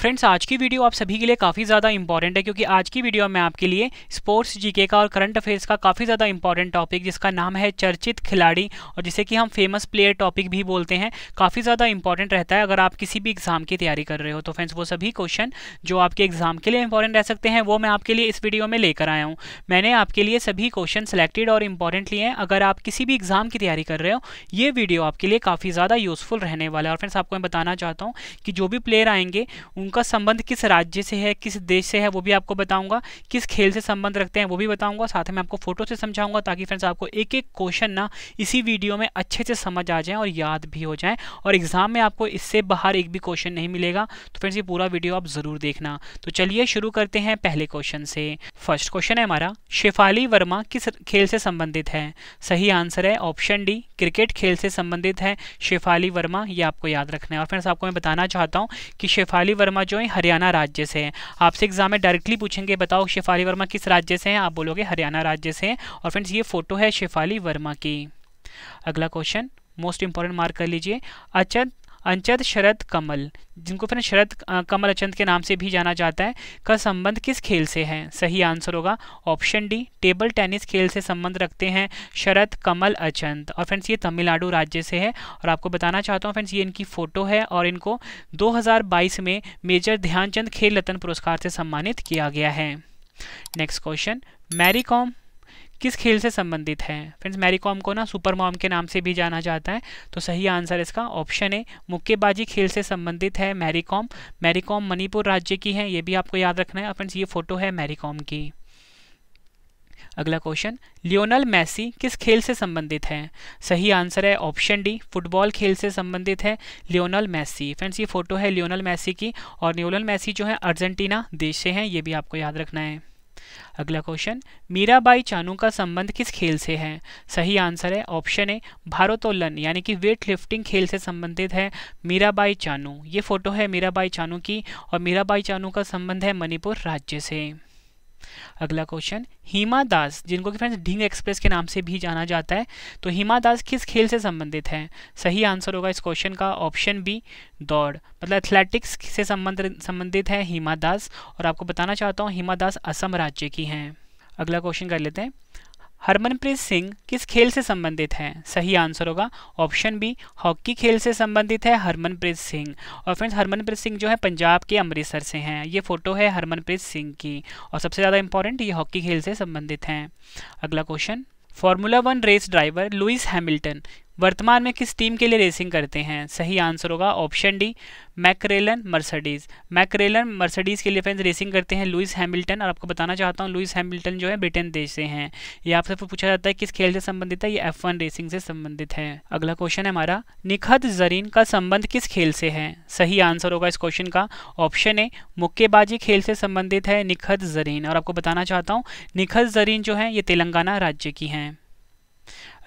friends आज की video आप सभी के लिए काफ़ी ज़्यादा इंपॉर्टेंट है क्योंकि आज की वीडियो में आपके लिए स्पोर्ट्स जीके का और करंट अफेयर्स का काफ़ी ज़्यादा इंपॉर्टेंट टॉपिक जिसका नाम है चर्चित खिलाड़ी और जिसे कि हम फेमस प्लेयर टॉपिक भी बोलते हैं काफ़ी ज़्यादा इंपॉर्टेंट रहता है अगर आप किसी भी एग्ज़ाम की तैयारी कर रहे हो तो फ्रेंड्स वो सभी क्वेश्चन जो आपके एग्ज़ाम के लिए इंपॉर्टेंट रह सकते हैं वो मैं आपके लिए इस वीडियो में लेकर आया हूँ मैंने आपके लिए सभी क्वेश्चन सेलेक्टेड और इंपॉर्टेंट लिए हैं अगर आप किसी भी एग्ज़ाम की तैयारी कर रहे हो ये वीडियो आपके लिए काफ़ी ज़्यादा यूज़फुल रहने वाला है और फ्रेंड्स आपको मैं बताना चाहता हूँ कि जो भी प्लेयर आएंगे उनका संबंध किस राज्य से है किस देश से है वो भी आपको बताऊंगा किस खेल से संबंध रखते हैं वो भी बताऊंगा साथ में आपको फोटो से समझाऊंगा ताकि फ्रेंड्स आपको एक एक क्वेश्चन ना इसी वीडियो में अच्छे से समझ आ जाए और याद भी हो जाए और एग्जाम में आपको इससे बाहर एक भी क्वेश्चन नहीं मिलेगा तो फ्रेंड्स ये पूरा वीडियो आप ज़रूर देखना तो चलिए शुरू करते हैं पहले क्वेश्चन से फर्स्ट क्वेश्चन है हमारा शेफाली वर्मा किस खेल से संबंधित है सही आंसर है ऑप्शन डी क्रिकेट खेल से संबंधित है शेफाली वर्मा ये आपको याद रखना है और फ्रेंड्स आपको मैं बताना चाहता हूँ कि शेफाली वर्मा वर्मा जो है हरियाणा राज्य से हैं आपसे एग्जाम में डायरेक्टली पूछेंगे बताओ शेफाली वर्मा किस राज्य से हैं आप बोलोगे हरियाणा राज्य से हैं और फ्रेंड्स ये फोटो है शेफाली वर्मा की अगला क्वेश्चन मोस्ट इंपॉर्टेंट मार्क कर लीजिए अचंत अंचद शरद कमल जिनको फिर शरद कमल अचंद के नाम से भी जाना जाता है का संबंध किस खेल से है सही आंसर होगा ऑप्शन डी टेबल टेनिस खेल से संबंध रखते हैं शरद कमल अचंद और फ्रेंड्स ये तमिलनाडु राज्य से है और आपको बताना चाहता हूँ फ्रेंड्स ये इनकी फ़ोटो है और इनको 2022 में मेजर ध्यानचंद खेल रत्न पुरस्कार से सम्मानित किया गया है नेक्स्ट क्वेश्चन मैरी कॉम किस खेल से संबंधित है फ्रेंड्स मैरी कॉम को ना सुपर मॉम के नाम से भी जाना जाता है तो सही आंसर इसका ऑप्शन है मुक्केबाजी खेल से संबंधित है मैरी कॉम मैरी कॉम मणिपुर राज्य की है ये भी आपको याद रखना है फ्रेंड्स ये फोटो है मैरी कॉम की अगला क्वेश्चन लियोनल मैसी किस खेल से संबंधित है सही आंसर है ऑप्शन डी फुटबॉल खेल से संबंधित है लियोनल मैसी फ्रेंड्स ये फोटो है लियोनल मैसी की और लियोनल मैसी जो है अर्जेंटीना देश से हैं ये भी आपको याद रखना है अगला क्वेश्चन मीराबाई चानू का संबंध किस खेल से है सही आंसर है ऑप्शन ए भारोत्तोलन यानी कि वेट लिफ्टिंग खेल से संबंधित है मीराबाई चानू ये फोटो है मीराबाई चानू की और मीराबाई चानू का संबंध है मणिपुर राज्य से अगला क्वेश्चन हिमा दास जिनको कि फ्रेंड्स ढिंग एक्सप्रेस के नाम से भी जाना जाता है तो हिमा दास किस खेल से संबंधित हैं सही आंसर होगा इस क्वेश्चन का ऑप्शन बी दौड़ मतलब एथलेटिक्स से संबंध संबंधित है हिमा दास और आपको बताना चाहता हूँ हिमा दास असम राज्य की हैं अगला क्वेश्चन कर लेते हैं हरमनप्रीत सिंह किस खेल से संबंधित हैं सही आंसर होगा ऑप्शन बी हॉकी खेल से संबंधित है हरमनप्रीत सिंह और फ्रेंड्स हरमनप्रीत सिंह जो है पंजाब के अमृतसर से हैं ये फोटो है हरमनप्रीत सिंह की और सबसे ज़्यादा इंपॉर्टेंट ये हॉकी खेल से संबंधित हैं अगला question formula one race driver Lewis Hamilton वर्तमान में किस टीम के लिए रेसिंग करते हैं सही आंसर होगा option D McLaren Mercedes McLaren Mercedes के लिए फ्रेंड्स रेसिंग करते हैं लुइस हैमिल्टन और आपको बताना चाहता हूँ लुइस हैमिल्टन जो है ब्रिटेन देश से हैं ये आपसे पूछा जाता है किस खेल से संबंधित है ये एफ रेसिंग से संबंधित है अगला क्वेश्चन है हमारा निखत जरीन का संबंध किस खेल से है सही आंसर होगा इस क्वेश्चन का ऑप्शन ए मुक्केबाजी खेल से संबंधित है निखत जरीन और आपको बताना चाहता हूँ निखत जरीन जो है ये तेलंगाना राज्य की हैं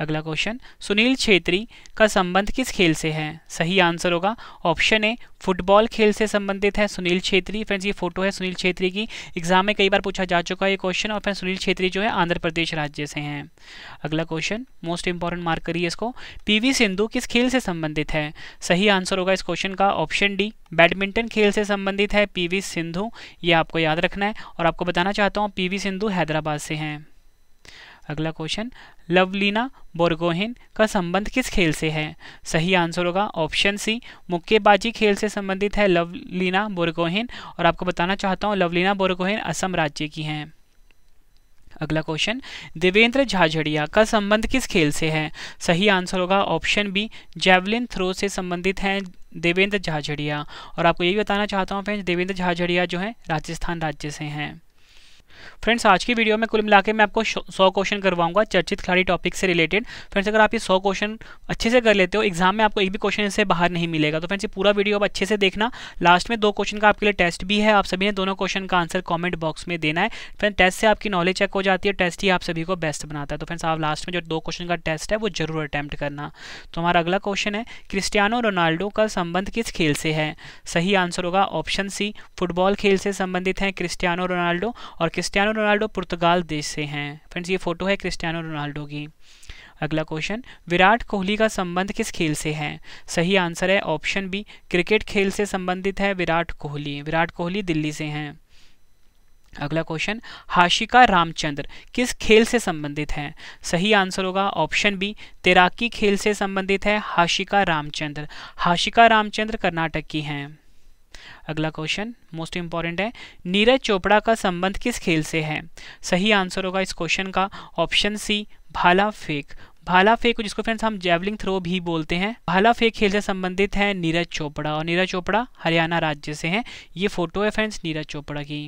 अगला क्वेश्चन सुनील छेत्री का संबंध किस खेल से है सही आंसर होगा ऑप्शन ए फुटबॉल खेल से संबंधित है सुनील छेत्री फ्रेंड्स ये फोटो है सुनील छेत्री की एग्जाम में कई बार पूछा जा चुका है ये क्वेश्चन और फ्रेंड सुनील छेत्री जो है आंध्र प्रदेश राज्य से हैं अगला क्वेश्चन मोस्ट इंपॉर्टेंट मार्क करिए इसको पी सिंधु किस खेल से संबंधित है सही आंसर होगा इस क्वेश्चन का ऑप्शन डी बैडमिंटन खेल से संबंधित है पी सिंधु ये आपको याद रखना है और आपको बताना चाहता हूँ पी सिंधु हैदराबाद से हैं अगला क्वेश्चन लवलीना बोरगोहिन का संबंध किस खेल से है सही आंसर होगा ऑप्शन सी मुक्केबाजी खेल से संबंधित है लवलीना बोरगोहिन और आपको बताना चाहता हूँ लवलीना बोरगोहिन असम राज्य की हैं अगला क्वेश्चन देवेंद्र झाझड़िया का संबंध किस खेल से है सही आंसर होगा ऑप्शन बी जैवलिन थ्रो से संबंधित हैं देवेंद्र झाझड़िया और आपको यही बताना चाहता हूँ फ्रेंड्स देवेंद्र झाझड़िया जो हैं राजस्थान राज्य से हैं फ्रेंड्स आज की वीडियो में कुल मिला मैं आपको सौ क्वेश्चन करवाऊंगा चर्चित खिलाड़ी टॉपिक से रिलेटेड फ्रेंड्स अगर आप ये सौ क्वेश्चन अच्छे से कर लेते हो एग्जाम में आपको एक भी क्वेश्चन इससे बाहर नहीं मिलेगा तो फ्रेंड्स ये पूरा वीडियो आप अच्छे से देखना लास्ट में दो क्वेश्चन का आपके लिए टेस्ट भी है आप सभी ने दोनों क्वेश्चन का आंसर कॉमेंट बॉक्स में देना है फ्रेंड टेस्ट से आपकी नॉलेज चेक हो जाती है टेस्ट ही आप सभी को बेस्ट बनाता है तो फ्रेंड्स आप लास्ट में जो दो क्वेश्चन का टेस्ट है वो जरूर अटैम्प्ट करना तो हमारा अगला क्वेश्चन है क्रिस्टियानो रोनाल्डो का संबंध किस खेल से है सही आंसर होगा ऑप्शन सी फुटबॉल खेल से संबंधित हैं क्रिस्टियानो रोनाल्डो और क्रिस्टियानो रोनाल्डो पुर्तगाल देश से हैं फ्रेंड्स ये फ़ोटो है क्रिस्टियानो रोनाल्डो की अगला क्वेश्चन विराट कोहली का संबंध किस खेल से है सही आंसर है ऑप्शन बी क्रिकेट खेल से संबंधित है विराट कोहली विराट कोहली दिल्ली से हैं अगला क्वेश्चन हाशिका रामचंद्र किस खेल से संबंधित है सही आंसर होगा ऑप्शन बी तैराकी खेल से संबंधित है हाशिका रामचंद्र हाशिका रामचंद्र कर्नाटक की हैं अगला क्वेश्चन मोस्ट इंपॉर्टेंट है नीरज चोपड़ा का संबंध किस खेल से है सही आंसर होगा इस क्वेश्चन का ऑप्शन सी भाला फेक भाला फेक जिसको फ्रेंड्स हम जेवलिंग थ्रो भी बोलते हैं भाला फेक खेल से संबंधित है नीरज चोपड़ा और नीरज चोपड़ा हरियाणा राज्य से हैं ये फोटो है फ्रेंड्स नीरज चोपड़ा की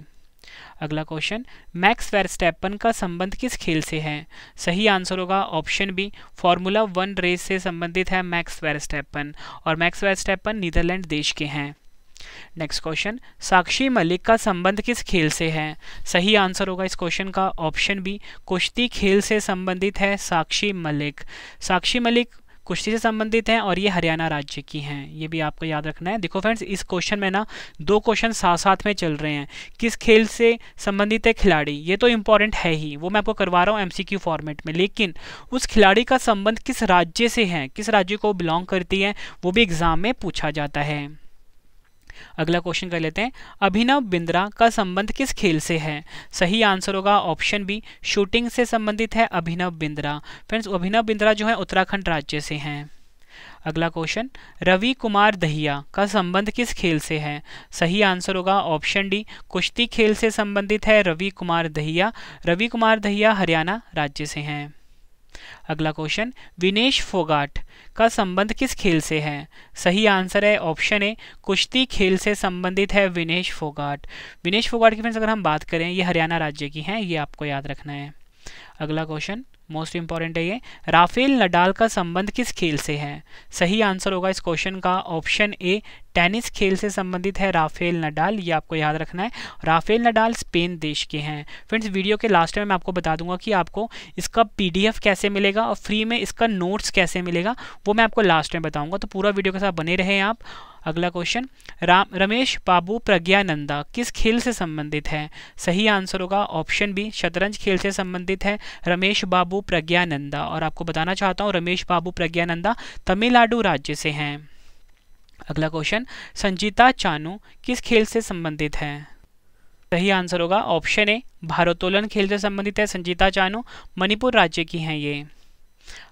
अगला क्वेश्चन मैक्स वेरस्टेपन का संबंध किस खेल से है सही आंसर होगा option B formula one race से संबंधित है मैक्स वेरस्टेपन और मैक्स वेरस्टेपन नीदरलैंड देश के हैं नेक्स्ट क्वेश्चन साक्षी मलिक का संबंध किस खेल से है सही आंसर होगा इस क्वेश्चन का ऑप्शन बी कुश्ती खेल से संबंधित है साक्षी मलिक साक्षी मलिक कुश्ती से संबंधित हैं और ये हरियाणा राज्य की हैं ये भी आपको याद रखना है देखो फ्रेंड्स इस क्वेश्चन में ना दो क्वेश्चन साथ साथ में चल रहे हैं किस खेल से संबंधित है खिलाड़ी ये तो इम्पॉर्टेंट है ही वो मैं आपको करवा रहा हूँ एमसीक्यू फॉर्मेट में लेकिन उस खिलाड़ी का संबंध किस राज्य से है किस राज्य को बिलोंग करती है वो भी एग्ज़ाम में पूछा जाता है अगला क्वेश्चन कर लेते हैं अभिनव बिंद्रा का संबंध किस खेल से है सही आंसर होगा ऑप्शन बी शूटिंग से संबंधित है अभिनव बिंद्रा फ्रेंड्स अभिनव बिंद्रा जो है उत्तराखंड राज्य से हैं अगला क्वेश्चन रवि कुमार दहिया का संबंध किस खेल से है सही आंसर होगा ऑप्शन डी कुश्ती खेल से संबंधित है रवि कुमार दहिया रवि कुमार दहिया हरियाणा राज्य से हैं अगला क्वेश्चन विनेश फोगाट का संबंध किस खेल से है सही आंसर है ऑप्शन ए कुश्ती खेल से संबंधित है विनेश फोगाट विनेश फोगाट की फ्रेंड्स अगर हम बात करें ये हरियाणा राज्य की हैं ये आपको याद रखना है अगला क्वेश्चन मोस्ट इंपॉर्टेंट है ये राफेल नडाल का संबंध किस खेल से है सही आंसर होगा इस क्वेश्चन का ऑप्शन ए टेनिस खेल से संबंधित है राफेल नडाल ये आपको याद रखना है राफेल नडाल स्पेन देश के हैं फ्रेंड्स वीडियो के लास्ट में मैं आपको बता दूंगा कि आपको इसका पीडीएफ कैसे मिलेगा और फ्री में इसका नोट्स कैसे मिलेगा वो मैं आपको लास्ट में बताऊँगा तो पूरा वीडियो के साथ बने रहें आप अगला क्वेश्चन राम रमेश बाबू प्रज्ञानंदा किस खेल से संबंधित है सही आंसर होगा ऑप्शन बी शतरंज खेल से संबंधित है रमेश बाबू प्रज्ञानंदा और आपको बताना चाहता हूँ रमेश बाबू प्रज्ञानंदा तमिलनाडु राज्य से हैं अगला क्वेश्चन संजीता चानू किस खेल से संबंधित है सही आंसर होगा ऑप्शन ए भारोत्तोलन खेल से संबंधित है संजीता चानू मणिपुर राज्य की हैं ये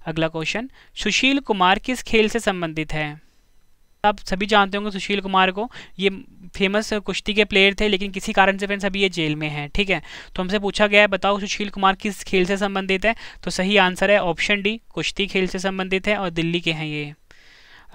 अगला क्वेश्चन सुशील कुमार किस खेल से संबंधित है आप सभी जानते होंगे सुशील कुमार को ये फेमस कुश्ती के प्लेयर थे लेकिन किसी कारण से फ्रेंड्स अभी ये जेल में हैं ठीक है तो हमसे पूछा गया है बताओ सुशील कुमार किस खेल से संबंधित है तो सही आंसर है ऑप्शन डी कुश्ती खेल से संबंधित है और दिल्ली के हैं ये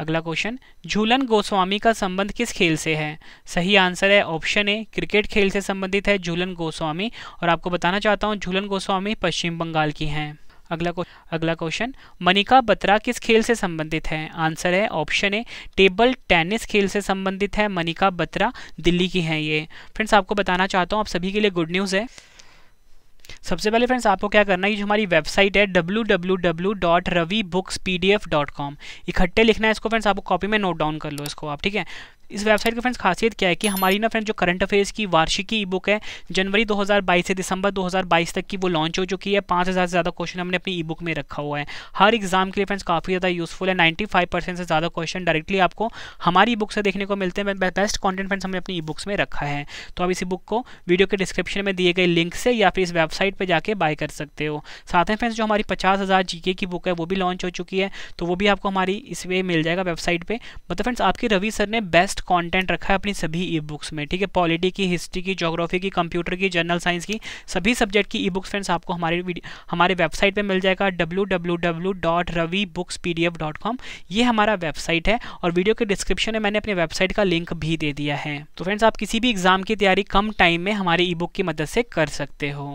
अगला क्वेश्चन झूलन गोस्वामी का संबंध किस खेल से है सही आंसर है ऑप्शन ए क्रिकेट खेल से संबंधित है झूलन गोस्वामी और आपको बताना चाहता हूँ झूलन गोस्वामी पश्चिम बंगाल की हैं अगला अगला क्वेश्चन मनिका बत्रा किस खेल से संबंधित है आंसर है ऑप्शन ए टेबल टेनिस खेल से संबंधित है मनिका बत्रा दिल्ली की हैं ये फ्रेंड्स आपको बताना चाहता हूँ आप सभी के लिए गुड न्यूज़ है सबसे पहले फ्रेंड्स आपको क्या करना है जो हमारी वेबसाइट है W W W dot Ravi books P D F dot com इकट्ठे लिखना है इसको फ्रेंड्स आपको कॉपी में नोट डाउन कर लो इसको आप ठीक है इस वेबसाइट की फ्रेंड्स खासियत क्या है कि हमारी ना फ्रेंड्स जो करंट अफेयर्स की वार्षिकी ई बुक है जनवरी 2022 से दिसंबर 2022 तक की वो लॉन्च हो चुकी है पाँच हज़ार से ज़्यादा क्वेश्चन हमने अपनी ई बुक में रखा हुआ है हर एग्जाम के लिए फ्रेंड्स काफ़ी ज़्यादा यूजफुल है 95 परसेंट से ज़्यादा क्वेश्चन डायरेक्टली आपको हमारी ई बुक से देखने को मिलते हैं बेस्ट कॉन्टेंट फ्रेंड्स हमने अपनी ई बुक्स में रखा है तो आप इस बुक को वीडियो के डिस्क्रिप्शन में दिए गए लिंक से या फिर इस वेबसाइट पर जाकर बाय कर सकते हो साथ ही फ्रेंड्स जो हमारी पचास हज़ार की बुक है वो भी लॉन्च हो चुकी है तो वो भी आपको हमारी इस वे मिल जाएगा वेबसाइट पर मतलब फ्रेंड्स आपके रवि सर ने बेस्ट वास्ट कंटेंट रखा है अपनी सभी ई बुक्स में ठीक है पॉलिटी की हिस्ट्री की जोग्राफी की कंप्यूटर की जनरल साइंस की सभी सब्जेक्ट की ई बुक्स फ्रेंड्स आपको हमारे हमारे वेबसाइट पर मिल जाएगा डब्ल्यू ये हमारा वेबसाइट है और वीडियो के डिस्क्रिप्शन में मैंने अपने वेबसाइट का लिंक भी दे दिया है तो फ्रेंड्स आप किसी भी एग्जाम की तैयारी कम टाइम में हमारे ई बुक की मदद से कर सकते हो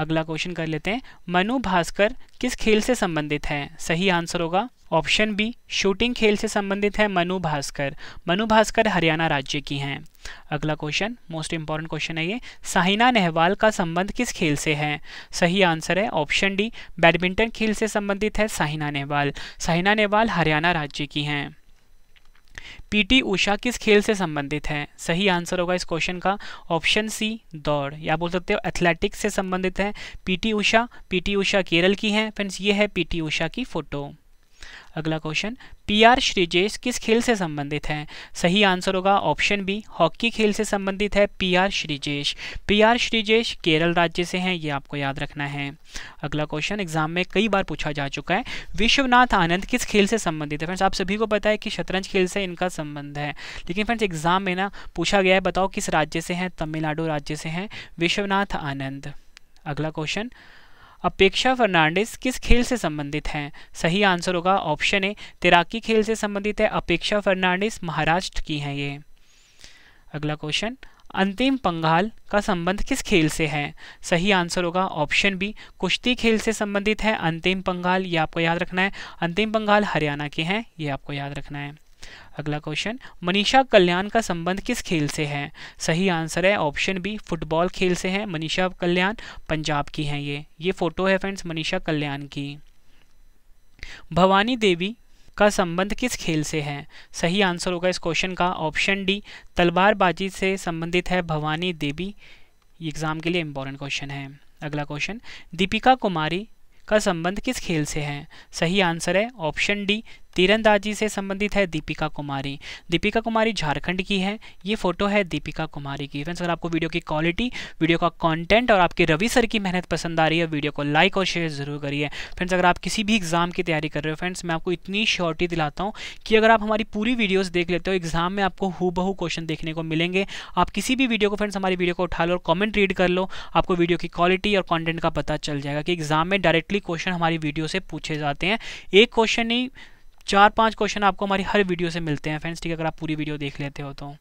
अगला क्वेश्चन कर लेते हैं मनु भास्कर किस खेल से संबंधित है सही आंसर होगा ऑप्शन बी शूटिंग खेल से संबंधित है मनु भास्कर मनु भास्कर हरियाणा राज्य की हैं अगला क्वेश्चन मोस्ट इंपॉर्टेंट क्वेश्चन है ये साहिना नेहवाल का संबंध किस खेल से है सही आंसर है ऑप्शन डी बैडमिंटन खेल से संबंधित है साहिना नेहवाल साहिना नेहवाल हरियाणा राज्य की हैं पीटी उषा किस खेल से संबंधित है सही आंसर होगा इस क्वेश्चन का ऑप्शन सी दौड़ या बोल सकते हो एथलेटिक्स से संबंधित है पीटी उषा पीटी उषा केरल की है फ्रेंड्स ये है पीटी उषा की फोटो अगला क्वेश्चन पीआर श्रीजेश किस खेल से संबंधित हैं सही आंसर होगा ऑप्शन बी हॉकी खेल से संबंधित है पीआर श्रीजेश पीआर श्रीजेश केरल राज्य से हैं ये आपको याद रखना है अगला क्वेश्चन एग्जाम में कई बार पूछा जा चुका है विश्वनाथ आनंद किस खेल से संबंधित है फ्रेंड्स आप सभी को पता है कि शतरंज खेल से इनका संबंध है लेकिन फ्रेंड्स एग्जाम में ना पूछा गया है बताओ किस राज्य से हैं तमिलनाडु राज्य से हैं विश्वनाथ आनंद अगला क्वेश्चन अपेक्षा फर्नांडिस किस खेल से संबंधित हैं सही आंसर होगा ऑप्शन ए तैराकी खेल से संबंधित है अपेक्षा फर्नांडिस महाराष्ट्र की हैं ये अगला क्वेश्चन अंतिम पंगाल का संबंध किस खेल से है सही आंसर होगा ऑप्शन बी कुश्ती खेल से संबंधित है अंतिम पंगाल ये आपको याद रखना है अंतिम पंगाल हरियाणा के हैं ये आपको याद रखना है अगला क्वेश्चन मनीषा कल्याण का संबंध किस खेल से है सही आंसर है ऑप्शन बी फुटबॉल खेल से है मनीषा कल्याण पंजाब की हैं ये ये फोटो है फ्रेंड्स मनीषा कल्याण की भवानी देवी का संबंध किस खेल से है सही आंसर होगा इस क्वेश्चन का ऑप्शन डी तलवारबाजी से संबंधित है भवानी देवी एग्जाम के लिए इंपॉर्टेंट क्वेश्चन है अगला क्वेश्चन दीपिका कुमारी का संबंध किस खेल से है सही आंसर है ऑप्शन डी तीरंदाजी से संबंधित है दीपिका कुमारी दीपिका कुमारी झारखंड की है ये फोटो है दीपिका कुमारी की फ्रेंड्स अगर आपको वीडियो की क्वालिटी वीडियो का कंटेंट और आपके रवि सर की मेहनत पसंद आ रही है वीडियो को लाइक और शेयर ज़रूर करिए फ्रेंड्स अगर आप किसी भी एग्ज़ाम की तैयारी कर रहे हो फ्रेंड्स मैं आपको इतनी श्योरिटी दिलाता हूँ कि अगर आप हमारी पूरी वीडियोज़ देख लेते हो एग्ज़ाम में आपको हु बहू क्वेश्चन देखने को मिलेंगे आप किसी भी वीडियो को फ्रेंड्स हमारी वीडियो को उठा लो और कॉमेंट रीड कर लो आपको वीडियो की क्वालिटी और कॉन्टेंट का पता चल जाएगा कि एग्ज़ाम में डायरेक्टली क्वेश्चन हमारी वीडियो से पूछे जाते हैं एक क्वेश्चन नहीं चार पांच क्वेश्चन आपको हमारी हर वीडियो से मिलते हैं फ्रेंड्स ठीक है अगर आप पूरी वीडियो देख लेते हो तो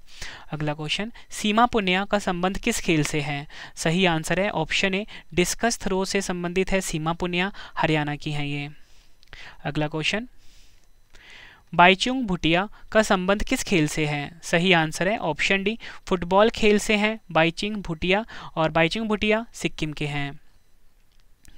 अगला क्वेश्चन सीमा पुनिया का संबंध किस खेल से है सही आंसर है ऑप्शन ए डिस्कस थ्रो से संबंधित है सीमा पुनिया हरियाणा की है ये अगला क्वेश्चन बाईचुंग भुटिया का संबंध किस खेल से है सही आंसर है ऑप्शन डी फुटबॉल खेल से है बाईचिंग भुटिया और बाइचिंग भुटिया सिक्किम के हैं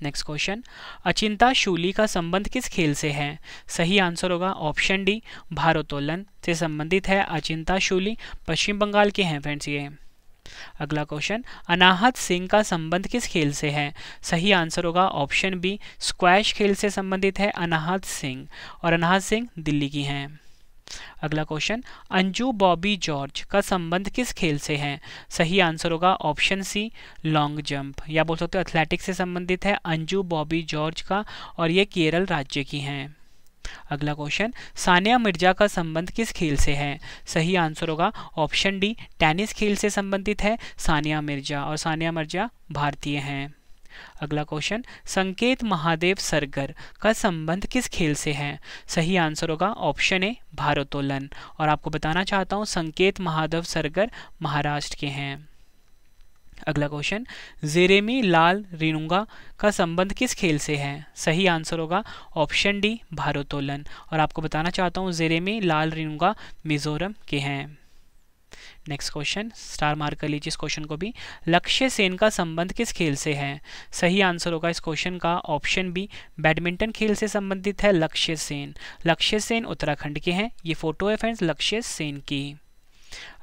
नेक्स्ट क्वेश्चन अचिंता शूली का संबंध किस खेल से है सही आंसर होगा ऑप्शन डी भारोत्तोलन से संबंधित है अचिंता शूली पश्चिम बंगाल के हैं फ्रेंड्स ये अगला क्वेश्चन अनाहत सिंह का संबंध किस खेल से है सही आंसर होगा ऑप्शन बी स्क्वैश खेल से संबंधित है अनाहत सिंह और अनाहत सिंह दिल्ली की हैं अगला क्वेश्चन अंजू बॉबी जॉर्ज का संबंध किस खेल से है सही आंसर होगा ऑप्शन सी लॉन्ग जंप या बोल सकते हो एथलेटिक्स से संबंधित है अंजू बॉबी जॉर्ज का और ये केरल राज्य की हैं अगला क्वेश्चन सानिया मिर्जा का संबंध किस खेल से है सही आंसर होगा ऑप्शन डी टेनिस खेल से संबंधित है सानिया मिर्जा और सानिया मिर्जा भारतीय हैं अगला क्वेश्चन संकेत महादेव सरगर का संबंध किस खेल से है सही आंसर होगा ऑप्शन ए भारोत्तोलन और आपको बताना चाहता हूँ संकेत महादेव सरगर महाराष्ट्र के हैं अगला क्वेश्चन जेरेमी लाल रिनुंगा का संबंध किस खेल से है सही आंसर होगा ऑप्शन डी भारोत्तोलन और आपको बताना चाहता हूँ जेरेमी लाल रिनुंगा मिजोरम के हैं नेक्स्ट क्वेश्चन स्टार मार्क कर लीजिए इस क्वेश्चन को भी लक्ष्य सेन का संबंध किस खेल से है सही आंसर होगा इस क्वेश्चन का ऑप्शन बी बैडमिंटन खेल से संबंधित है लक्ष्य सेन लक्ष्य सेन उत्तराखंड के हैं ये फोटो है फ्रेंड्स लक्ष्य सेन की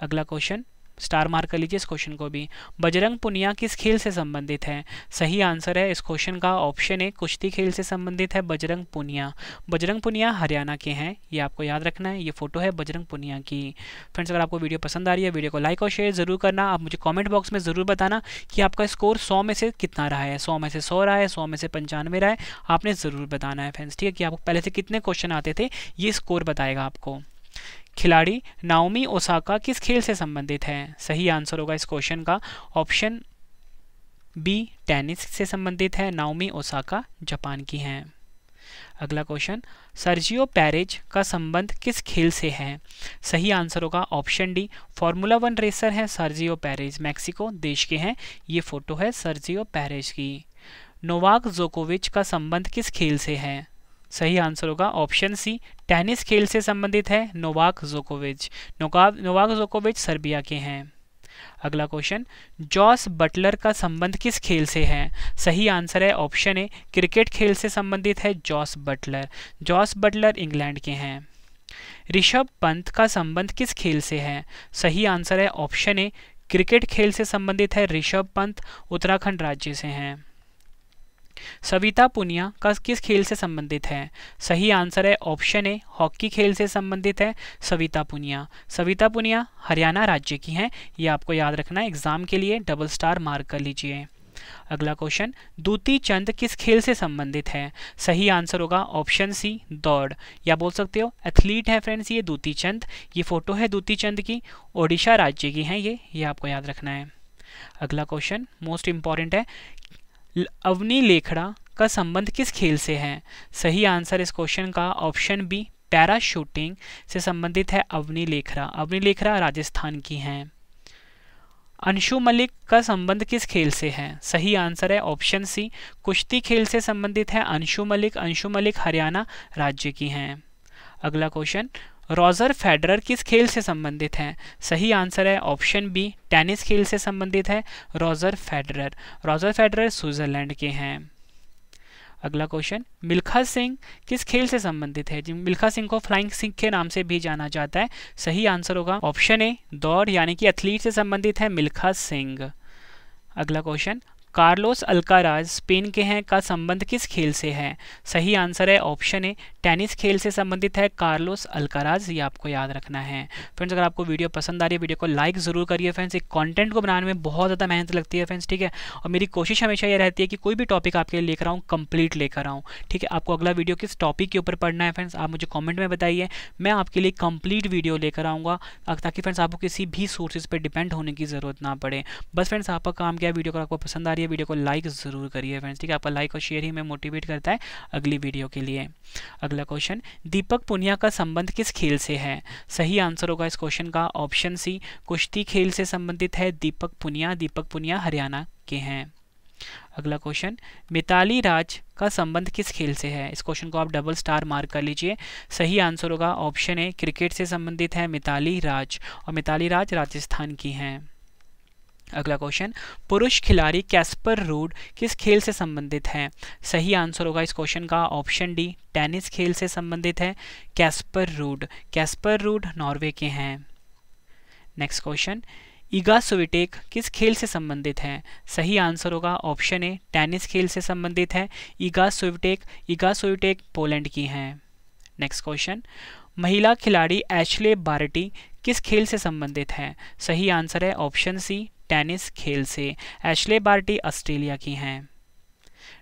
अगला क्वेश्चन स्टार मार्क कर लीजिए इस क्वेश्चन को भी बजरंग पुनिया किस खेल से संबंधित है सही आंसर है इस क्वेश्चन का ऑप्शन ए कुश्ती खेल से संबंधित है बजरंग पुनिया बजरंग पुनिया हरियाणा के हैं ये आपको याद रखना है ये फोटो है बजरंग पुनिया की फ्रेंड्स अगर आपको वीडियो पसंद आ रही है वीडियो को लाइक और शेयर ज़रूर करना आप मुझे कॉमेंट बॉक्स में ज़रूर बताना कि आपका स्कोर सौ में से कितना रहा है सौ में से सौ रहा है सौ में से पंचानवे रहा है आपने ज़रूर बताना है फ्रेंड्स ठीक है कि आपको पहले से कितने क्वेश्चन आते थे ये स्कोर बताएगा आपको खिलाड़ी नाओमी ओसाका किस खेल से संबंधित है सही आंसर होगा इस क्वेश्चन का ऑप्शन बी टेनिस से संबंधित है नाओमी ओसाका जापान की हैं अगला क्वेश्चन सर्जियो पैरेज का संबंध किस खेल से है सही आंसर होगा option D formula one racer है सर्जियो पैरेज मैक्सिको देश के हैं ये फोटो है सर्जियो पैरेज की नोवाक जोकोविच का संबंध किस खेल से है सही आंसर होगा ऑप्शन सी टेनिस खेल से संबंधित है नोवाक जोकोविच नोवाक जोकोविच सर्बिया के हैं अगला क्वेश्चन जॉस बटलर का संबंध किस खेल से है सही आंसर है ऑप्शन ए क्रिकेट खेल से संबंधित है Jos Buttler Jos Buttler England के हैं ऋषभ पंत का संबंध किस खेल से है सही आंसर है ऑप्शन ए क्रिकेट खेल से संबंधित है ऋषभ पंत उत्तराखंड राज्य से हैं सविता पुनिया का किस खेल से संबंधित है सही आंसर है ऑप्शन ए हॉकी खेल से संबंधित है सविता पुनिया सविता पुनिया हरियाणा राज्य की हैं ये आपको याद रखना है एग्जाम के लिए डबल स्टार मार्क कर लीजिए अगला क्वेश्चन दूती चंद किस खेल से संबंधित है सही आंसर होगा ऑप्शन सी दौड़ या बोल सकते हो एथलीट है फ्रेंड्स ये दूती चंद ये फोटो है दूती चंद की ओडिशा राज्य की है ये ये आपको याद रखना है अगला क्वेश्चन मोस्ट इंपॉर्टेंट है अवनी लेखड़ा का संबंध किस खेल से है सही आंसर इस क्वेश्चन का ऑप्शन बी पैराशूटिंग से संबंधित है अवनी लेखरा अवनी लेखरा राजस्थान की हैं अंशु मलिक का संबंध किस खेल से है सही आंसर है ऑप्शन सी कुश्ती खेल से संबंधित है अंशु मलिक अंशु मलिक हरियाणा राज्य की हैं अगला क्वेश्चन रॉजर फेडरर किस खेल से संबंधित हैं सही आंसर है ऑप्शन बी टेनिस खेल से संबंधित है Roger Federer Roger Federer Switzerland के हैं अगला क्वेश्चन मिल्खा सिंह किस खेल से संबंधित है मिल्खा सिंह को फ्लाइंग सिंह के नाम से भी जाना जाता है सही आंसर होगा ऑप्शन ए दौड़ यानी कि एथलीट से संबंधित है मिल्खा सिंह अगला क्वेश्चन कार्लोस अल्काराज स्पेन के हैं का संबंध किस खेल से है सही आंसर है ऑप्शन ए टेनिस खेल से संबंधित है कार्लोस अल्काराज ये आपको याद रखना है फ्रेंड्स अगर आपको वीडियो पसंद आ रही है वीडियो को लाइक ज़रूर करिए फ्रेंड्स एक कॉन्टेंट को बनाने में बहुत ज़्यादा मेहनत लगती है फ्रेंड्स ठीक है और मेरी कोशिश हमेशा ये रहती है कि कोई भी टॉपिक आपके लिए लेकर आऊँ कंप्लीट लेकर आऊँ ठीक है आपको अगला वीडियो किस टॉपिक के ऊपर पढ़ना है फ्रेंड्स आप मुझे कॉमेंट में बताइए मैं आपके लिए कंप्लीट वीडियो लेकर आऊँगा ताकि फ्रेंड्स आपको किसी भी सोर्सेज पर डिपेंड होने की ज़रूरत ना पड़े बस फ्रेंड्स आपका काम क्या वीडियो अगर आपको पसंद आ रही है वीडियो को लाइक ज़रूर करिए फ्रेंड्स ठीक है आपका लाइक और शेयर ही हमें मोटिवेट करता है अगली वीडियो के लिए अगला क्वेश्चन दीपक पुनिया का संबंध किस खेल से है सही आंसर होगा इस क्वेश्चन का ऑप्शन सी कुश्ती खेल से संबंधित है दीपक पुनिया दीपक पुनिया हरियाणा के हैं अगला क्वेश्चन मिताली राज का संबंध किस खेल से है इस क्वेश्चन को आप डबल स्टार मार्क कर लीजिए सही आंसर होगा ऑप्शन ए क्रिकेट से संबंधित है मिताली राज और मिताली राज राजस्थान की हैं अगला क्वेश्चन पुरुष खिलाड़ी कैस्पर रूड किस खेल से संबंधित हैं सही आंसर होगा इस क्वेश्चन का ऑप्शन डी टेनिस खेल से संबंधित है Casper Ruud Casper Ruud Norway के हैं नेक्स्ट क्वेश्चन ईगा सोविटेक किस खेल से संबंधित हैं सही आंसर होगा ऑप्शन ए टेनिस खेल से संबंधित है ईगा सोविटेक ईगा सोविटेक पोलैंड की हैं नेक्स्ट क्वेश्चन महिला खिलाड़ी एचले बार्टी किस खेल से संबंधित हैं सही आंसर है ऑप्शन सी टेनिस खेल से एशले बार्टी ऑस्ट्रेलिया की हैं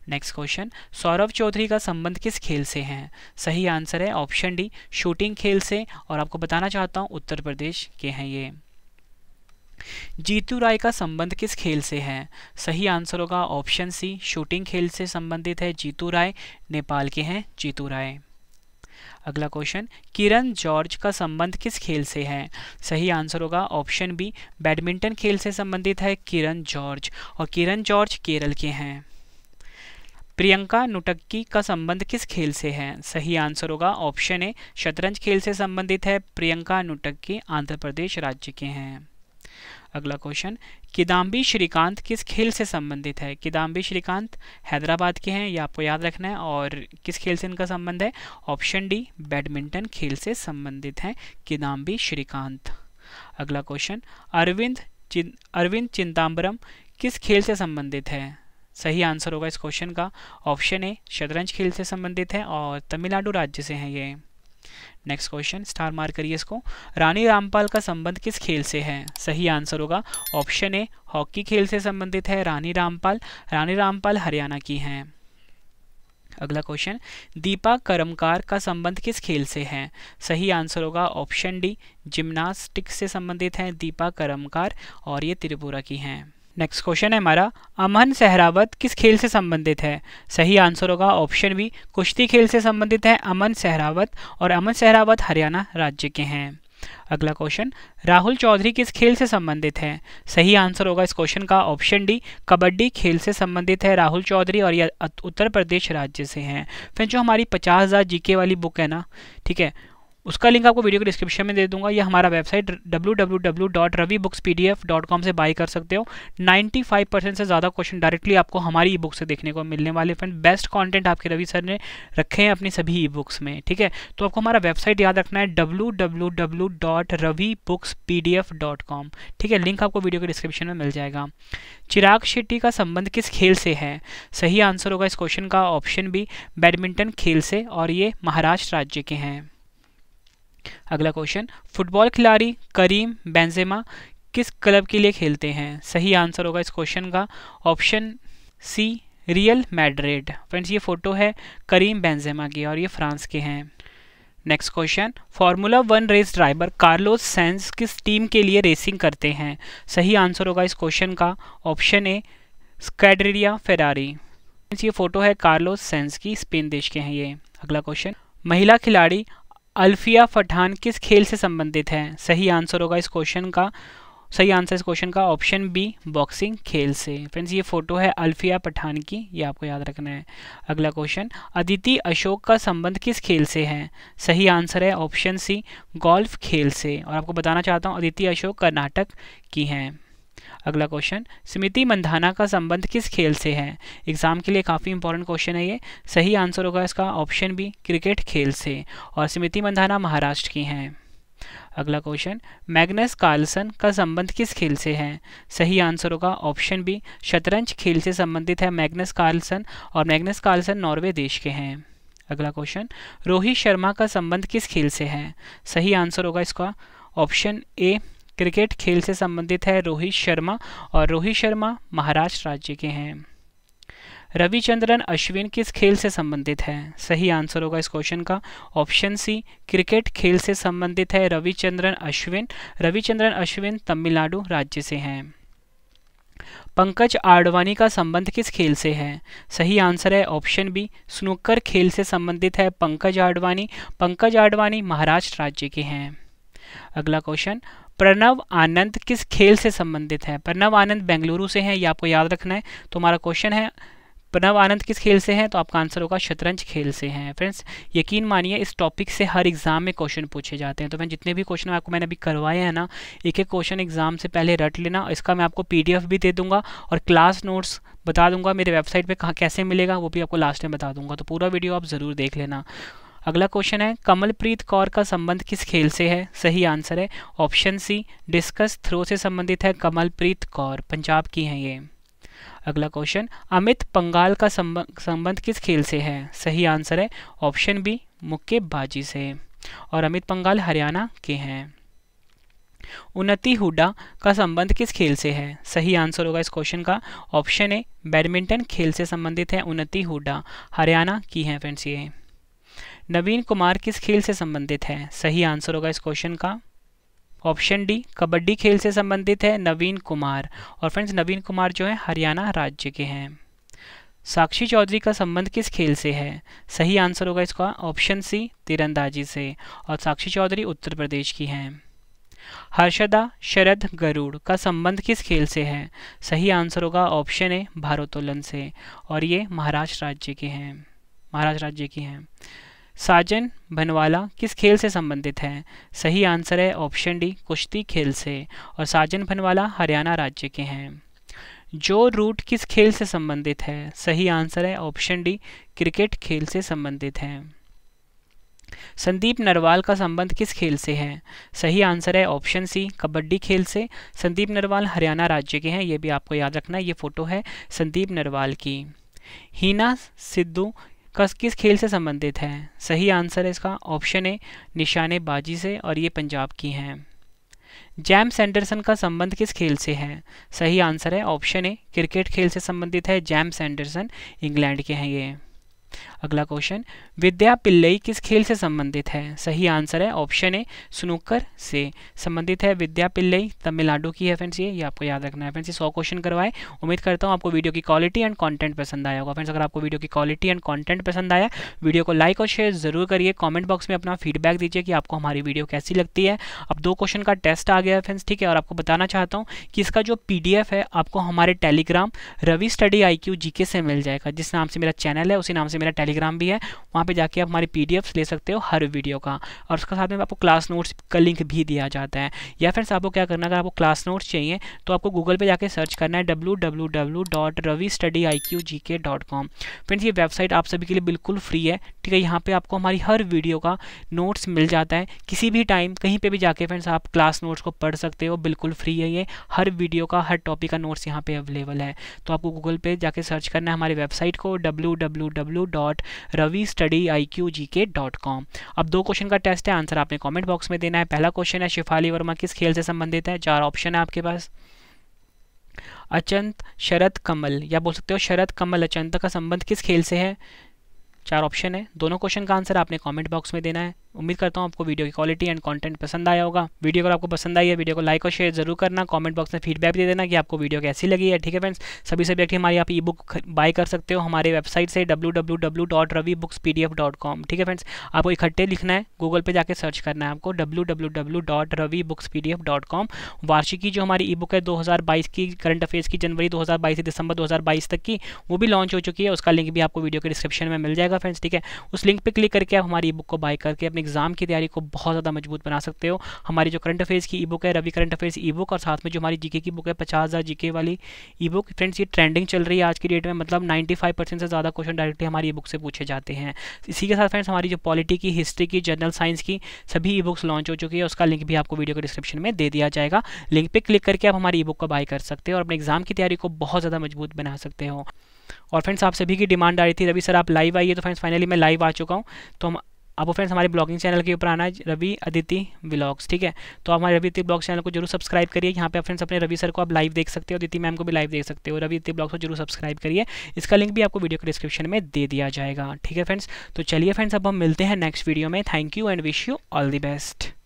नेक्स्ट क्वेश्चन सौरभ चौधरी का संबंध किस खेल से है सही आंसर है ऑप्शन डी शूटिंग खेल से और आपको बताना चाहता हूँ उत्तर प्रदेश के हैं ये जीतू राय का संबंध किस खेल से है सही आंसर होगा ऑप्शन सी शूटिंग खेल से संबंधित है जीतू राय नेपाल के हैं जीतू राय अगला क्वेश्चन किरण जॉर्ज का संबंध किस खेल से है सही आंसर होगा ऑप्शन बी बैडमिंटन खेल से संबंधित है किरण जॉर्ज और किरण जॉर्ज केरल के हैं प्रियंका नुटक्की का संबंध किस खेल से है सही आंसर होगा ऑप्शन ए शतरंज खेल से संबंधित है प्रियंका नुटक्की आंध्र प्रदेश राज्य के हैं अगला क्वेश्चन किदाम्बी श्रीकांत किस खेल से संबंधित है किदाम्बी श्रीकांत हैदराबाद के हैं ये आपको याद रखना है और किस खेल से इनका संबंध है ऑप्शन डी बैडमिंटन खेल से संबंधित हैं किदाम्बी श्रीकांत अगला क्वेश्चन अरविंद अरविंद चिंताम्बरम किस खेल से संबंधित है सही आंसर होगा इस क्वेश्चन का ऑप्शन ए शतरंज खेल से संबंधित है और तमिलनाडु राज्य से हैं ये नेक्स्ट क्वेश्चन स्टार मार्क करिए इसको रानी रामपाल का संबंध किस खेल से है सही आंसर होगा ऑप्शन ए हॉकी खेल से संबंधित है रानी रामपाल रानी रामपाल हरियाणा की हैं अगला क्वेश्चन दीपा कर्मकार का संबंध किस खेल से है सही आंसर होगा ऑप्शन डी जिम्नास्टिक से संबंधित है दीपा कर्मकार और ये त्रिपुरा की हैं नेक्स्ट क्वेश्चन है हमारा अमन सहरावत किस खेल से संबंधित है सही आंसर होगा ऑप्शन बी कुश्ती खेल से संबंधित है अमन सहरावत और अमन सहरावत हरियाणा राज्य के हैं अगला क्वेश्चन राहुल चौधरी किस खेल से संबंधित है सही आंसर होगा इस क्वेश्चन का ऑप्शन डी कबड्डी खेल से संबंधित है राहुल चौधरी और ये उत्तर प्रदेश राज्य से हैं फिर जो हमारी पचास हज़ार जीके वाली बुक है ना ठीक है उसका लिंक आपको वीडियो के डिस्क्रिप्शन में दे दूंगा ये हमारा वेबसाइट www.ravibooks.pdf.com से बाई कर सकते हो 95 परसेंट से ज़्यादा क्वेश्चन डायरेक्टली आपको हमारी ई बुक से देखने को मिलने वाले फ्रेंड बेस्ट कॉन्टेंट आपके रवि सर ने रखे हैं अपनी सभी ई बुक्स में ठीक है तो आपको हमारा वेबसाइट याद रखना है डब्ल्यू ठीक है लिंक आपको वीडियो के डिस्क्रिप्शन में मिल जाएगा चिराग शेट्टी का संबंध किस खेल से है सही आंसर होगा इस क्वेश्चन का ऑप्शन भी बैडमिंटन खेल से और ये महाराष्ट्र राज्य के हैं अगला क्वेश्चन फुटबॉल खिलाड़ी करीम बेंजेमा किस क्लब के लिए खेलते हैं सही आंसर होगा इस क्वेश्चन का option C Real Madrid friends ये फ़ोटो है करीम बेंजेमा की और ये फ्रांस के हैं next question formula one race driver Carlos Sainz किस टीम के लिए रेसिंग करते हैं सही आंसर होगा इस क्वेश्चन का option A Scuderia Ferrari friends ये फ़ोटो है कार्लोस सेंस की स्पेन देश के हैं ये अगला क्वेश्चन महिला खिलाड़ी अल्फिया पठान किस खेल से संबंधित हैं सही आंसर होगा इस क्वेश्चन का सही आंसर इस क्वेश्चन का ऑप्शन बी बॉक्सिंग खेल से फ्रेंड्स ये फोटो है अल्फिया पठान की ये आपको याद रखना है अगला क्वेश्चन अदिति अशोक का संबंध किस खेल से है सही आंसर है ऑप्शन सी गोल्फ खेल से और आपको बताना चाहता हूँ अदिति अशोक कर्नाटक की हैं अगला क्वेश्चन स्मृति मंधाना का संबंध किस खेल से है एग्जाम के लिए काफ़ी इंपॉर्टेंट क्वेश्चन है ये सही आंसर होगा इसका ऑप्शन बी क्रिकेट खेल से और स्मृति मंधाना महाराष्ट्र की हैं अगला क्वेश्चन मैग्नस कार्लसन का संबंध किस खेल से है सही आंसर होगा ऑप्शन बी शतरंज खेल से संबंधित है मैग्नस कार्लसन और मैग्नस कार्लसन नॉर्वे देश के हैं अगला क्वेश्चन रोहित शर्मा का संबंध किस खेल से है सही आंसर होगा इसका ऑप्शन ए क्रिकेट खेल से संबंधित है रोहित शर्मा और रोहित शर्मा महाराष्ट्र राज्य के हैं रविचंद्रन अश्विन किस खेल से संबंधित है सही आंसर होगा इस क्वेश्चन का ऑप्शन सी क्रिकेट खेल से संबंधित है रविचंद्रन अश्विन रविचंद्रन अश्विन तमिलनाडु राज्य से हैं पंकज आडवाणी का संबंध किस खेल से है सही आंसर है ऑप्शन बी स्नूकर खेल से संबंधित है पंकज आडवाणी पंकज आडवाणी महाराष्ट्र राज्य के हैं अगला क्वेश्चन प्रणव आनंद किस खेल से संबंधित है प्रणव आनंद बेंगलुरु से हैं ये आपको याद रखना है तो हमारा क्वेश्चन है प्रणव आनंद किस खेल से हैं तो आपका आंसर होगा शतरंज खेल से हैं फ्रेंड्स यकीन मानिए इस टॉपिक से हर एग्ज़ाम में क्वेश्चन पूछे जाते हैं तो मैं जितने भी क्वेश्चन आपको मैंने अभी करवाए हैं ना एक एक क्वेश्चन एग्ज़ाम से पहले रट लेना इसका मैं आपको पी भी दे दूंगा और क्लास नोट्स बता दूंगा मेरे वेबसाइट पर कहाँ कैसे मिलेगा वो भी आपको लास्ट में बता दूंगा तो पूरा वीडियो आप ज़रूर देख लेना अगला क्वेश्चन है कमलप्रीत कौर का संबंध किस खेल से है सही आंसर है ऑप्शन सी डिस्कस थ्रो से संबंधित है कमलप्रीत कौर पंजाब की हैं ये अगला क्वेश्चन अमित पंगाल का संबंध किस खेल से है सही आंसर है ऑप्शन बी मुक्केबाजी से और अमित पंगाल हरियाणा के हैं उन्नति हुडा का संबंध किस खेल से है सही आंसर होगा इस क्वेश्चन का ऑप्शन ए बैडमिंटन खेल से संबंधित है उन्नति हुडा हरियाणा की हैं फ्रेंड्स ये नवीन कुमार किस खेल से संबंधित है सही आंसर होगा इस क्वेश्चन का ऑप्शन डी कबड्डी खेल से संबंधित है नवीन कुमार और फ्रेंड्स नवीन कुमार जो है हरियाणा राज्य के हैं साक्षी चौधरी का संबंध किस खेल से है सही आंसर होगा इसका ऑप्शन सी तीरंदाजी से और साक्षी चौधरी उत्तर प्रदेश की हैं हर्षदा शरद गरुड़ का संबंध किस खेल से है सही आंसर होगा ऑप्शन ए भारोत्तोलन से और ये महाराष्ट्र राज्य के हैं महाराष्ट्र राज्य की हैं साजन भनवाला किस खेल से संबंधित हैं सही आंसर है ऑप्शन डी कुश्ती खेल से और साजन भनवाला हरियाणा राज्य के हैं जो रूट किस खेल से संबंधित है सही आंसर है ऑप्शन डी क्रिकेट खेल से संबंधित है संदीप नरवाल का संबंध किस खेल से है सही आंसर है ऑप्शन सी कबड्डी खेल से संदीप नरवाल हरियाणा राज्य के हैं ये भी आपको याद रखना है ये फ़ोटो है संदीप नरवाल की हीना सिद्धू कस किस खेल से संबंधित है सही आंसर है इसका ऑप्शन ए निशानेबाजी से और ये पंजाब की हैं जैम सैंडरसन का संबंध किस खेल से है सही आंसर है ऑप्शन ए क्रिकेट खेल से संबंधित है जैम सैंडरसन इंग्लैंड के हैं ये अगला क्वेश्चन विद्या पिल्लई किस खेल से संबंधित है सही आंसर है ऑप्शन ए स्नूकर से संबंधित है विद्या पिल्लई तमिलनाडु की है फ्रेंड्स ये ये आपको याद रखना है फ्रेंड्स ये सौ क्वेश्चन करवाए उम्मीद करता हूँ आपको वीडियो की क्वालिटी एंड कॉन्टेंट पसंद आया होगा फ्रेंड्स अगर आपको वीडियो की क्वालिटी एंड कॉन्टेंट पसंद आया वीडियो को लाइक और शेयर जरूर करिए कॉमेंट बॉक्स में अपना फीडबैक दीजिए कि आपको हमारी वीडियो कैसी लगती है अब दो क्वेश्चन का टेस्ट आ गया है फ्रेंड्स ठीक है और आपको बताना चाहता हूँ कि इसका जो पी है आपको हमारे Telegram Ravi study I Q से मिल जाएगा जिस नाम से मेरा चैनल है उसी नाम से से मेरा टेलीग्राम भी है वहाँ पर जाके आप हमारे पी ले सकते हो हर वीडियो का और उसके साथ में आपको क्लास नोट्स का लिंक भी दिया जाता है या फ्रेंड्स आपको क्या करना अगर आपको क्लास नोट्स चाहिए तो आपको गूगल पर जाकर सर्च करना है W W W dot Ravi study I Q G K dot com friends ये वेबसाइट आप सभी के लिए बिल्कुल फ्री है ठीक है यहाँ पे आपको हमारी हर वीडियो का नोट्स मिल जाता है किसी भी टाइम कहीं पे भी जाके फ्रेंड्स आप क्लास नोट्स को पढ़ सकते हो बिल्कुल फ्री है ये हर वीडियो का हर टॉपिक का नोट्स यहाँ पे अवेलेबल है तो आपको गूगल पे जाके सर्च करना है हमारी वेबसाइट को डब्ल्यू अब दो क्वेश्चन का टेस्ट है आंसर आपने कॉमेंट बॉक्स में देना है पहला क्वेश्चन है शिफाली वर्मा किस खेल से संबंधित है चार ऑप्शन है आपके पास अचंत शरद कमल या बोल सकते हो शरद कमल अचंत का संबंध किस खेल से है चार ऑप्शन है दोनों क्वेश्चन का आंसर आपने कमेंट बॉक्स में देना है उम्मीद करता हूँ आपको वीडियो की क्वालिटी एंड कंटेंट पसंद आया होगा वीडियो अगर आपको पसंद आई है वीडियो को लाइक और शेयर जरूर करना कमेंट बॉक्स में फीडबैक दे देना कि आपको वीडियो कैसी लगी है ठीक है फ्रेंड्स सभी सब्जेक्ट हमारी आप ई बुक बाय कर सकते हो हमारे वेबसाइट से डब्ल्यू ठीक है फ्रेंड्स आपको इकट्ठे लिखना है गूगल पर जाकर सर्च करना है आपको डब्ल्यू वार्षिकी जो हमारी ई बुक है बाईस की करंट अफेयर्स की जनवरी 2022 से दिसंबर बाईस तक की वो भी लॉन्च हो चुकी है उसका लिंक भी आपको वीडियो के डिस्क्रिप्शन में मिल जाएगा फ्रेंड्स ठीक है उस लिंक पर क्लिक करके आप हमारी ई बुक को बाय करके अपने एग्जाम की तैयारी को बहुत ज़्यादा मजबूत बना सकते हो हमारी जो करंट अफेयर्स की ई बुक है Ravi current affairs e book और साथ में जो हमारी जीके की बुक है पचास हज़ार जीके वाली ई बुक फ्रेंड्स ये ट्रेंडिंग चल रही है आज की डेट में मतलब नाइन्टी फाइव परसेंट से ज़्यादा क्वेश्चन डायरेक्टली हमारी ई बुक से पूछे जाते हैं इसी के साथ फ्रेंड्स हमारी जो पॉलिटी की हिस्ट्री की जनरल साइंस की सभी ई बुक्स लॉन्च हो चुकी है उसका लिंक भी आपको वीडियो के डिस्क्रिप्शन में दे दिया जाएगा लिंक पर क्लिक करके आप हमारी ई बुक को बाय कर सकते हो और अपने एग्जाम की तैयारी को बहुत ज़्यादा मजबूत बना सकते हो और फ्रेंड्स आप सभी की डिमांड आ रही थी रवि सर आप लाइव आइए तो फ्रेंड्स फाइनली मैं लाइव आ चुका हूँ तो हम आपको फ्रेंड्स हमारे ब्लॉगिंग चैनल के ऊपर आना है रवि अदिति ब्लॉग्स ठीक है तो आप हमारे रवि अदिति ब्लॉग चैनल को जरूर सब्सक्राइब करिए यहाँ पे फ्रेंड्स अपने रवि सर को आप लाइव देख सकते हो अदिति मैम को भी लाइव देख सकते हो रवि अदिति ब्लॉग को जरूर सब्सक्राइब करिए इसका लिंक भी आपको वीडियो के डिस्क्रिप्शन में दे दिया जाएगा ठीक है फ्रेंड्स तो चलिए फ्रेंड्स अब हम मिलते हैं नेक्स्ट वीडियो में thank you and wish you all the best